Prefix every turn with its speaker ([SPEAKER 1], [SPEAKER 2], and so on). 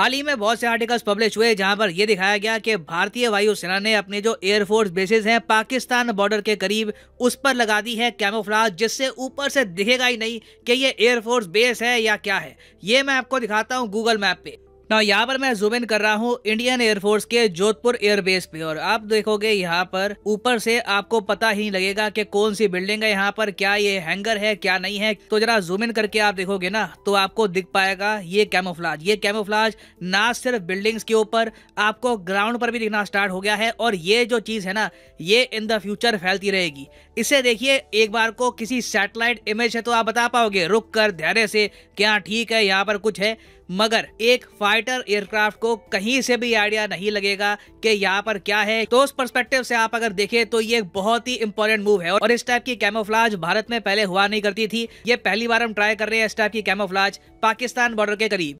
[SPEAKER 1] हाल ही में बहुत से आर्टिकल्स पब्लिश हुए जहां पर यह दिखाया गया कि भारतीय वायुसेना ने अपने जो एयरफोर्स बेसिस हैं पाकिस्तान बॉर्डर के करीब उस पर लगा दी है कैमोफ्लाज जिससे ऊपर से दिखेगा ही नहीं कि ये एयरफोर्स बेस है या क्या है ये मैं आपको दिखाता हूँ गूगल मैप पे ना यहाँ पर मैं जूम इन कर रहा हूँ इंडियन एयरफोर्स के जोधपुर एयरबेस पे और आप देखोगे यहाँ पर ऊपर से आपको पता ही लगेगा कि कौन सी बिल्डिंग है यहाँ पर क्या ये हैंगर है क्या नहीं है तो जरा जूम इन करके आप देखोगे ना तो आपको दिख पाएगा ये कैमोफ्लाज ये कैमोफ्लाज ना सिर्फ बिल्डिंग्स के ऊपर आपको ग्राउंड पर भी दिखना स्टार्ट हो गया है और ये जो चीज है ना ये इन द फ्यूचर फैलती रहेगी इसे देखिए एक बार को किसी सैटेलाइट इमेज है तो आप बता पाओगे रुक कर धैर्य से क्या ठीक है यहाँ पर कुछ है मगर एक फाइटर एयरक्राफ्ट को कहीं से भी आइडिया नहीं लगेगा कि यहाँ पर क्या है तो उस परस्पेक्टिव से आप अगर देखें तो ये बहुत ही इंपॉर्टेंट मूव है और इस टाइप की कैमोफ्लाज भारत में पहले हुआ नहीं करती थी ये पहली बार हम ट्राई कर रहे हैं इस टाइप की कैमोफ्लाज पाकिस्तान बॉर्डर के करीब